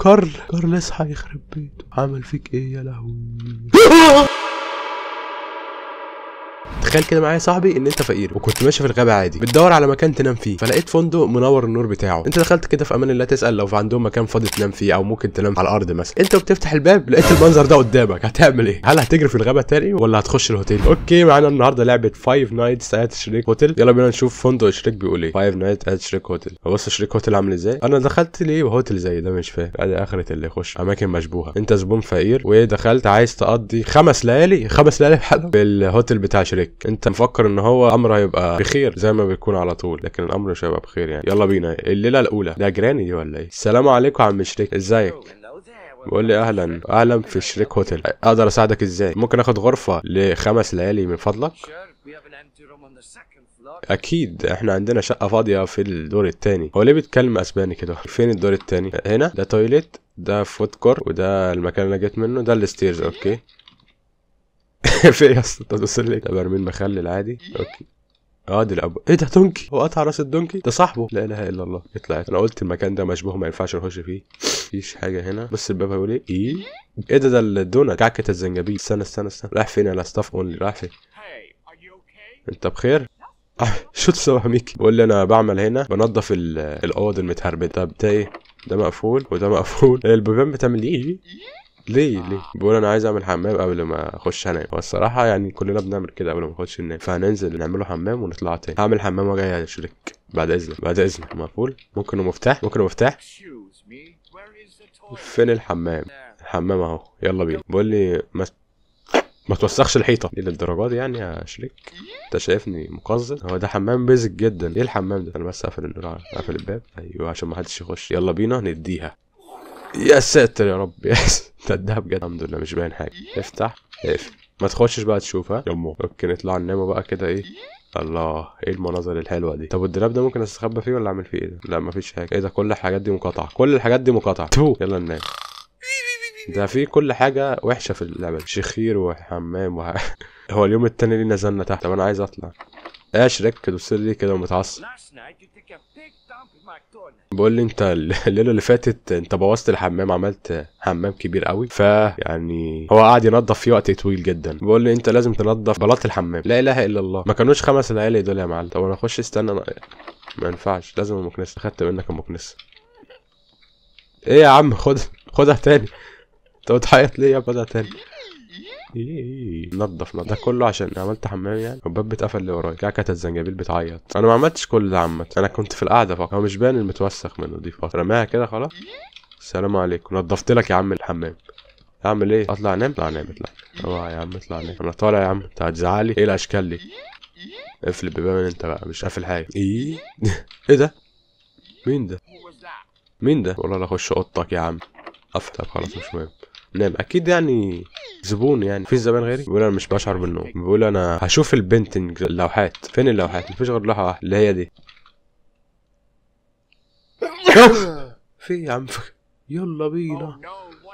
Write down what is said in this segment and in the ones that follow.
كارل كارل اصحى يخرب بيته عمل فيك ايه يا لهوي تخيل كده معايا صاحبي ان انت فقير وكنت ماشي في الغابه عادي بتدور على مكان تنام فيه فلقيت فندق منور النور بتاعه انت دخلت كده في امان الله تسال لو في عندهم مكان فاضي تنام فيه او ممكن تنام على الارض مثلا انت وبتفتح الباب لقيت المنظر ده قدامك هتعمل ايه هل هتجري في الغابه تاني ولا هتخش الهوتيل اوكي معانا النهارده لعبه 5 نايتس ات شريك هوتيل يلا بينا نشوف فندق شريك بيقول ايه 5 نايتس ات شريك هوتيل بص شريك هوتيل عامل ازاي انا دخلت ليه هوتيل زي ده مش فاهم ادي اخره اللي يخش اماكن مشبوهه انت زبون فقير ودخلت عايز تقضي خمس ليالي خمس ليالي في الهوتيل بتاع شريك انت مفكر ان هو امر هيبقى بخير زي ما بيكون على طول لكن الامر مش هيبقى بخير يعني يلا بينا الليله الاولى ده جيراني دي ولا ايه السلام عليكم عم شريك ازيك بيقول لي اهلا اهلا في شريك هوتيل اقدر اساعدك ازاي ممكن اخد غرفه لخمس ليالي من فضلك اكيد احنا عندنا شقه فاضيه في الدور الثاني هو ليه بيتكلم اسباني كده فين الدور الثاني هنا ده تويليت ده فود كور وده المكان اللي انا جيت منه ده الستيرز اوكي في ايه يا اسطى انت بتوصل لي ده ارمين مخلل العادي اوكي اه دي الابو ايه ده دونكي هو قطع راس الدونكي ده صاحبه لا اله الا الله اطلع انا قلت المكان ده مشبوه ما ينفعش اخش فيه مفيش حاجه هنا بص الباب هيقول إيه؟, ايه ايه ده ده الدونت كعكه الزنجبيل استنى استنى استنى رايح فين يا ستاف اونلي رايح فين انت بخير آه، شو تسوي ميكي بقول لي انا بعمل هنا بنظف الاوض المتهربه طب ده ايه ده مقفول وده مقفول البيبان بتعمل ايه, إيه؟ ليه آه. ليه بقول انا عايز اعمل حمام قبل ما اخش انام والصراحه يعني كلنا بنعمل كده قبل ما نخش ننام فهننزل نعمله حمام ونطلع تاني هعمل حمام واجي يا شريك بعد اذنك بعد اذنك مقفول ممكن مفتاح ممكن مفتاح فين الحمام الحمام اهو يلا بينا بقول لي ما ما توسخش الحيطه ليه للدرجه دي يعني يا شريك انت شايفني مقزز هو ده حمام بيزك جدا ايه الحمام ده انا بس اقفل النور اقفل الباب ايوه عشان ما حدش يخش يلا بينا نديها يا ساتر يا رب يا ساتر ده بجد الحمد لله مش باين حاجه افتح اقفل ما تخشش بقى تشوفها يمو اوكي نطلع ننام بقى كده ايه الله ايه المناظر الحلوه دي طب الدراب ده ممكن استخبى فيه ولا اعمل فيه ايه ده لا مفيش حاجه ايه ده كل الحاجات دي مقاطعه كل الحاجات دي مقاطعه تو يلا ننام ده في كل حاجة وحشة في اللعبة شخير وحمام وح... هو اليوم التاني اللي نزلنا تحت طب انا عايز اطلع ايش ركد بص لي كده ومتعصب بقول لي انت الليله اللي فاتت انت بوظت الحمام عملت حمام كبير قوي فيعني هو قاعد ينظف فيه وقت طويل جدا بقول لي انت لازم تنظف بلاط الحمام لا اله الا الله ما كانوش خمس ليالي دول يا معلم طب انا اخش استنى ما, ما ينفعش لازم المكنسه خدت منك المكنسه ايه يا عم خد خدها تاني انت بتعيط ليه يا بدها تاني إيه. نضف ما ده كله عشان عملت حمام يعني الباب بيتقفل اللي ورايا كعكة الزنجبيل بتعيط انا ما عملتش كل ده عامة انا كنت في القعدة فقط هو مش باين المتوسخ منه دي فقط رماها كده خلاص السلام عليكم نضفت لك يا عم الحمام اعمل ايه اطلع نام اطلع نام اطلع اوعى يا عم اطلع نام انا طالع يا عم انت هتزعلي ايه الاشكال دي اقفل الباب من انت بقى مش قافل حاجه ايه ايه ده مين ده مين ده والله لا اخش اوضتك يا عم افتح خلاص مش مهم نام اكيد يعني زبون يعني مفيش زبائن غيري بيقول انا مش بشعر بالنوم بيقول انا هشوف البنتنج اللوحات فين اللوحات مفيش غير لوحه واحده اللي هي دي في إيه يا عم يلا بينا oh,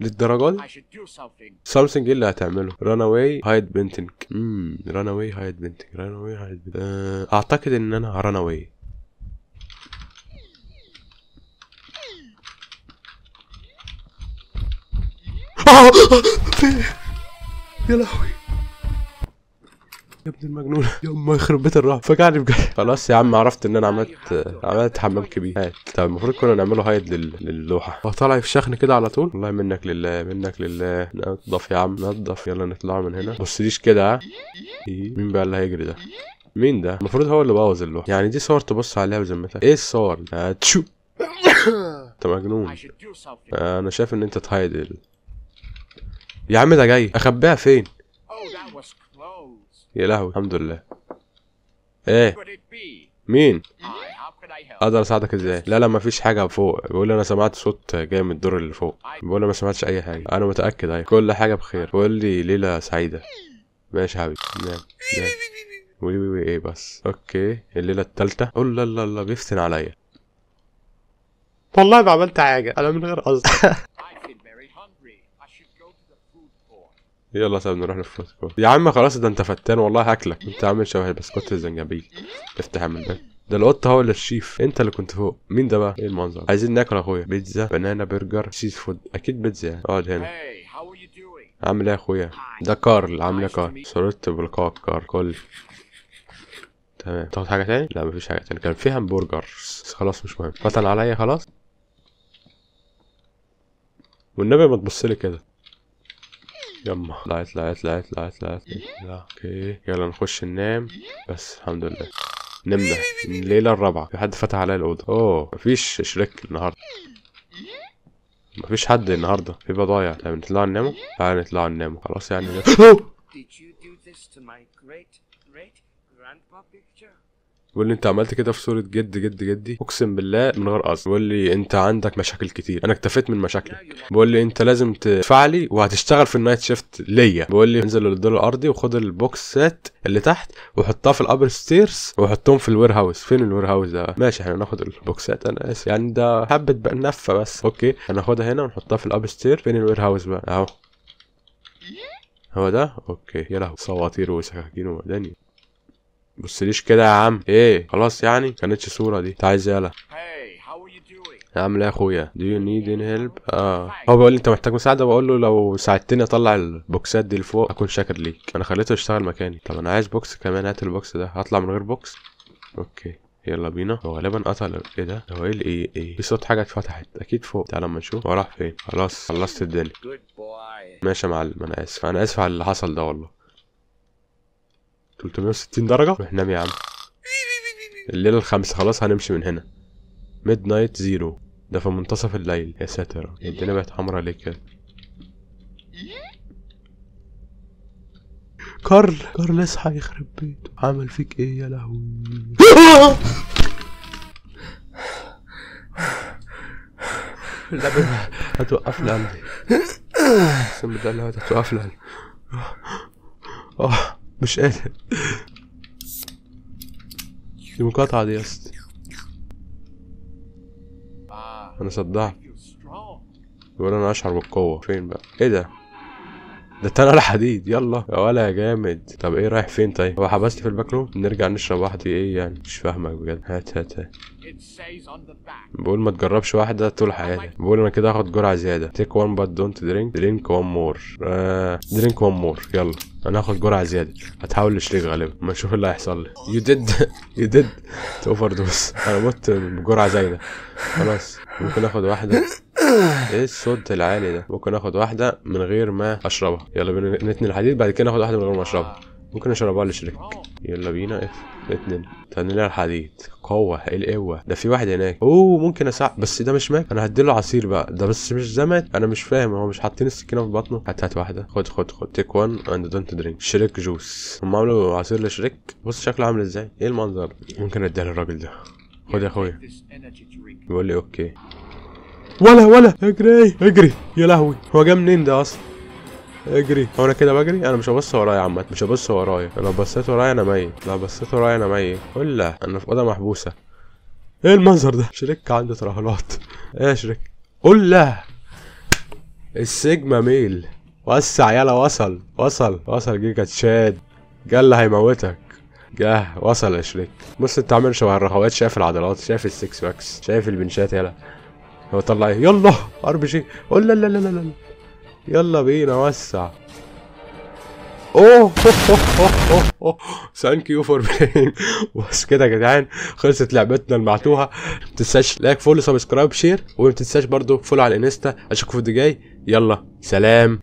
للدرجه دي سامسونج ايه اللي هتعمله ران اواي هايد بنتنج امم ران اواي هايد بنتنج ران اواي هايد اعتقد ان انا ران اواي يا لهوي يا ابن المجنون يا ما يخرب بيت الرعب فجعني بجد خلاص يا عم عرفت ان انا عملت عملت حمام كبير هات طب المفروض كنا نعمله هايد لل... للوحه هو طالع يفشخني كده على طول والله منك لله منك لله نضف يا عم نضف يلا نطلع من هنا بصليش كده ها إيه؟ مين بقى اللي هيجري ده مين ده المفروض هو اللي بوظ اللوحه يعني دي صور تبص عليها بذمتك ايه الصور هتشو انت مجنون انا شايف ان انت تهايد يا عم ده جاي اخبيها فين oh, يا لهوي الحمد لله ايه مين اقدر اساعدك ازاي لا لا مفيش حاجه فوق بيقول انا سمعت صوت جاي من الدور اللي فوق بقول ما سمعتش اي حاجه انا متاكد اهي أيوة. كل حاجه بخير بيقول لي ليله سعيده ماشي يا حبيبي نعم وي وي وي ايه بس اوكي الليله الثالثه قول لا لا لا بيفتن عليا والله ما عملت حاجه انا من غير قصد يلا سيبنا نروح للفروت يا عم خلاص ده انت فتان والله هاكلك انت عامل شبه البسكوت الزنجبيل افتح من ده ده القط هو اللي الشيف انت اللي كنت فوق مين ده بقى ايه المنظر عايزين ناكل اخويا بيتزا بنانا برجر سيز فود اكيد بيتزا يعني اقعد هنا عامل ايه يا اخويا ده كارل عامل ايه كارل صورت بلقاء كارل كل تمام تاخد حاجه تاني لا مفيش حاجه تاني كان في همبرجر بس خلاص مش مهم فتن عليا خلاص والنبي ما تبصلي كده يما لايت لايت لايت لايت طلع اوكي يلا نخش ننام بس الحمد لله نمنا الليله الرابعه في حد فتح علي الاوضه اوه مفيش شريك النهارده مفيش حد النهارده في بضايع طب نطلع ننام تعالى نطلع ننام خلاص يعني بيقول لي انت عملت كده في صوره جد جد جدي اقسم بالله من غير قصد بيقول لي انت عندك مشاكل كتير انا اكتفيت من مشاكلك بيقول لي انت لازم تدفع لي وهتشتغل في النايت شيفت ليا بيقول لي انزل للدور الارضي وخد البوكسات اللي تحت وحطها في الابر ستيرز وحطهم في الوير هاوس فين الوير هاوس ده ماشي احنا ناخد البوكسات انا اسف يعني ده حبه نفه بس اوكي هناخدها هنا ونحطها في الابر ستير فين الوير هاوس بقى اهو هو ده اوكي يا لهوي صواتير وسكاكين ومدني بصليش كده يا عم ايه خلاص يعني كانتش صوره دي انت عايز يالا عم ايه يا اخويا دو يو نيد ان هيلب اه هو بيقول لي انت محتاج مساعده بقول له لو ساعدتني اطلع البوكسات دي لفوق اكون شاكر ليك انا خليته يشتغل مكاني طب انا عايز بوكس كمان هات البوكس ده هطلع من غير بوكس اوكي يلا بينا هو غالبا قتل ايه ده هو ايه الايه ايه في صوت حاجه اتفتحت اكيد فوق تعال اما نشوف هو راح فين خلاص خلصت الدنيا ماشي يا معلم انا اسف انا اسف على اللي حصل ده والله 360 درجة روح نام يا عم الليلة الخامسة خلاص هنمشي من هنا ميد نايت زيرو ده في منتصف الليل يا ساتر الدنيا بقت حمرا ليه كده كارل كارل اصحى يخرب بيته عمل فيك ايه يا لهوي لا هتوقف لي قلبي اقسم بالله هتوقف لي قلبي مش قادر دي مقاطعة دي يا اسطى انا صدعت يقول انا اشعر بالقوة فين بقى ايه ده ده ترى الحديد يلا يا ولا يا جامد طب ايه رايح فين طيب هو حبسني في الباك روم نرجع نشرب واحده ايه يعني مش فاهمك بجد هات هات هات بقول ما تجربش واحده طول حياتك بقول انا كده هاخد جرعه زياده تيك وان بات دونت درينك درينك وان مور درينك وان مور يلا انا هاخد جرعه زياده هتحاول لشريك غالبا ما نشوف اللي هيحصل لي يو ديد يو ديد اوفر دوس انا مت بجرعه زايده خلاص ممكن اخد واحده ايه الصوت العالي ده ممكن اخد واحده من غير ما اشربها يلا بينا نتني الحديد بعد كده اخد واحده من غير ما اشربها ممكن اشربها لشريك يلا بينا اف إيه؟ اتنين تنينا الحديد قوة إيه القوة إيه ده في واحد هناك اوه ممكن اسع بس ده مش ماك انا هديله عصير بقى ده بس مش زمت انا مش فاهم هو مش حاطين السكينة في بطنه هات هات واحدة خد خد خد تيك وان اند دونت درينك شريك جوس هم عملوا عصير لشريك بص شكله عامل ازاي ايه المنظر ممكن اديها للراجل ده خد يا اخويا بيقول لي اوكي ولا ولا اجري اجري يا لهوي هو جه منين ده اصلا اجري هو انا كده بجري انا مش هبص ورايا عامه مش هبص ورايا لو بصيت ورايا انا ميت لو بصيت ورايا انا ميت ولا انا في اوضه محبوسه ايه المنظر ده شريك عنده ترهلات ايه يا شريك قله السيجما ميل وسع يلا وصل وصل وصل جيجا تشاد قال هيموتك جه وصل يا شريك بص انت عامل شبه الرخوات شايف العضلات شايف السكس باكس شايف البنشات يلا هو طلع ايه يلا ار بي جي قول لا لا لا لا يلا بينا وسع اوه ثانك يو فور بلاينج بس كده يا جدعان خلصت لعبتنا المعتوهه ما تنساش لايك فول سبسكرايب شير وما تنساش برده فولو على الانستا اشوفكم في الجاي يلا سلام